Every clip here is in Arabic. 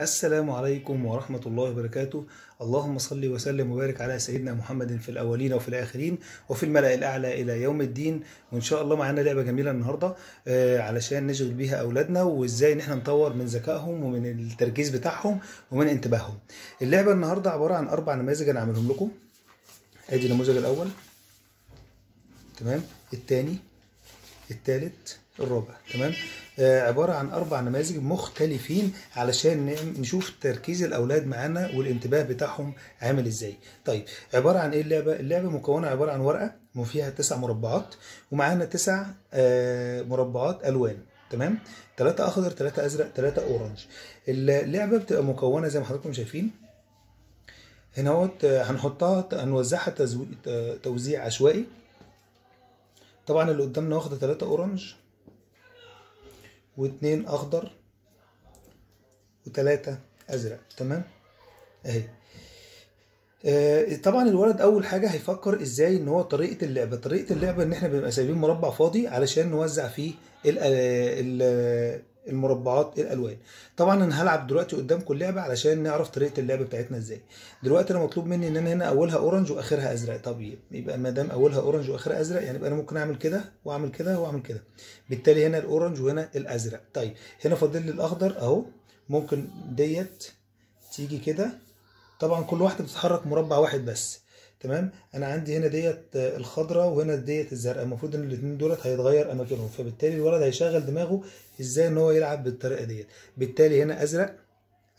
السلام عليكم ورحمة الله وبركاته اللهم صل وسلم وبارك على سيدنا محمد في الأولين وفي الآخرين وفي الملأ الأعلى إلى يوم الدين وإن شاء الله معانا لعبة جميلة النهاردة آه، علشان نشغل بيها أولادنا وإزاي إن إحنا نطور من ذكائهم ومن التركيز بتاعهم ومن انتباههم اللعبة النهاردة عبارة عن أربع نماذج أنا هعملهم لكم أدي النموذج الأول تمام التاني التالت الربع تمام آه عباره عن اربع نماذج مختلفين علشان نشوف تركيز الاولاد معانا والانتباه بتاعهم عامل ازاي طيب عباره عن ايه اللعبه اللعبه مكونه عباره عن ورقه وفيها تسع مربعات ومعانا تسع آه مربعات الوان تمام ثلاثة اخضر ثلاثة ازرق ثلاثة اورنج اللعبه بتبقى مكونه زي ما حضراتكم شايفين هنا اهوت آه، هنحطها هنوزعها توزيع عشوائي طبعا اللي قدامنا واخده ثلاثة اورنج واتنين اخضر وتلاتة ازرق تمام اهي آه، طبعا الولد اول حاجه هيفكر ازاي ان هو طريقه اللعبه طريقه اللعبه ان احنا بنبقى سايبين مربع فاضي علشان نوزع فيه آه، المربعات إيه الالوان طبعا انا هلعب دلوقتي قدامكم اللعبه علشان نعرف طريقه اللعب بتاعتنا ازاي دلوقتي انا مطلوب مني ان انا هنا اولها اورنج واخرها ازرق طب يبقى ما دام اولها اورنج واخرها ازرق يعني يبقى انا ممكن اعمل كده واعمل كده واعمل كده بالتالي هنا الاورنج وهنا الازرق طيب هنا فاضل لي الاخضر اهو ممكن ديت تيجي كده طبعا كل واحده بتتحرك مربع واحد بس تمام انا عندي هنا ديت الخضراء وهنا ديت الزرقاء المفروض ان الاثنين دولت هيتغير اماكنهم فبالتالي الولد هيشغل دماغه ازاي ان هو يلعب بالطريقه ديت بالتالي هنا ازرق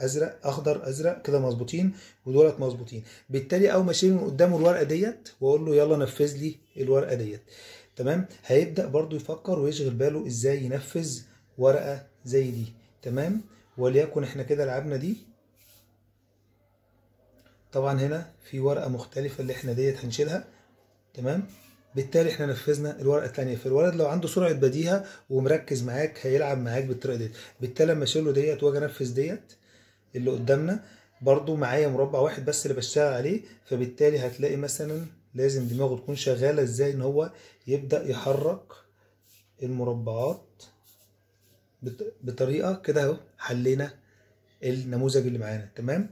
ازرق اخضر ازرق كده مظبوطين ودولت مظبوطين بالتالي اول ما اشيل من قدامه الورقه ديت واقول له يلا نفذ لي الورقه ديت تمام هيبدا برده يفكر ويشغل باله ازاي ينفذ ورقه زي دي تمام وليكن احنا كده لعبنا دي طبعا هنا في ورقة مختلفة اللي احنا ديت هنشيلها تمام بالتالي احنا نفذنا الورقه الثانيه فالولد لو عنده سرعه بديهه ومركز معاك هيلعب معاك بالطريقه ديت بالتالي لما اشيله ديت واجي انفذ ديت اللي قدامنا برضو معايا مربع واحد بس اللي بشتغل عليه فبالتالي هتلاقي مثلا لازم دماغه تكون شغاله ازاي ان هو يبدا يحرك المربعات بطريقه كده اهو حلينا النموذج اللي معانا تمام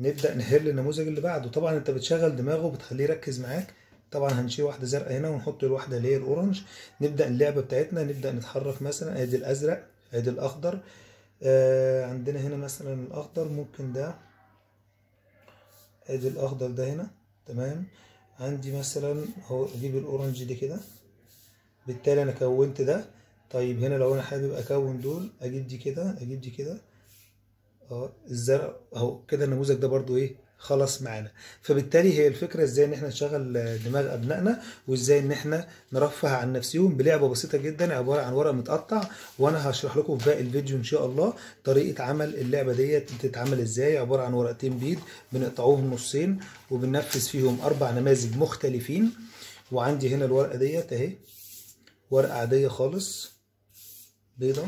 نبدا نهل النموذج اللي بعده طبعا انت بتشغل دماغه وبتخليه يركز معاك طبعا هنشيل واحده زرقاء هنا ونحط الواحده اللي هي الاورنج نبدا اللعبه بتاعتنا نبدا نتحرك مثلا ادي الازرق ادي الاخضر آه عندنا هنا مثلا الاخضر ممكن ده ادي الاخضر ده هنا تمام عندي مثلا اهو اجيب الاورنج دي كده بالتالي انا كونت ده طيب هنا لو انا حابب اكون دول اجيب دي كده اجيب دي كده اه الزرق اهو كده النموذج ده برضو ايه خلص معانا فبالتالي هي الفكره ازاي ان احنا نشغل آه، دماغ ابنائنا وازاي ان احنا نرفه عن نفسهم بلعبه بسيطه جدا عباره عن ورق متقطع وانا هشرح لكم في باقي الفيديو ان شاء الله طريقه عمل اللعبه ديت بتتعمل ازاي عباره عن ورقتين بيض بنقطعوهم نصين وبننفذ فيهم اربع نماذج مختلفين وعندي هنا الورقه ديت اهي ورقه عاديه خالص بيضه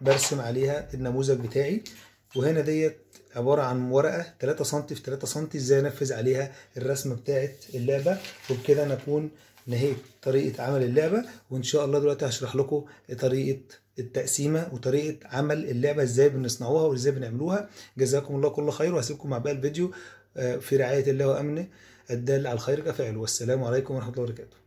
برسم عليها النموذج بتاعي وهنا ديت عبارة عن ورقة 3 سم في 3 سم ازاي انفذ عليها الرسمة بتاعة اللعبة وبكده انا اكون نهيت طريقة عمل اللعبة وان شاء الله دلوقتي هشرح لكم طريقة التقسيمة وطريقة عمل اللعبة ازاي بنصنعوها وازاي بنعملوها جزاكم الله كل خير وهسيبكم مع باقي الفيديو آه، في رعاية الله وامنه الدال على الخير كفاعل والسلام عليكم ورحمة الله وبركاته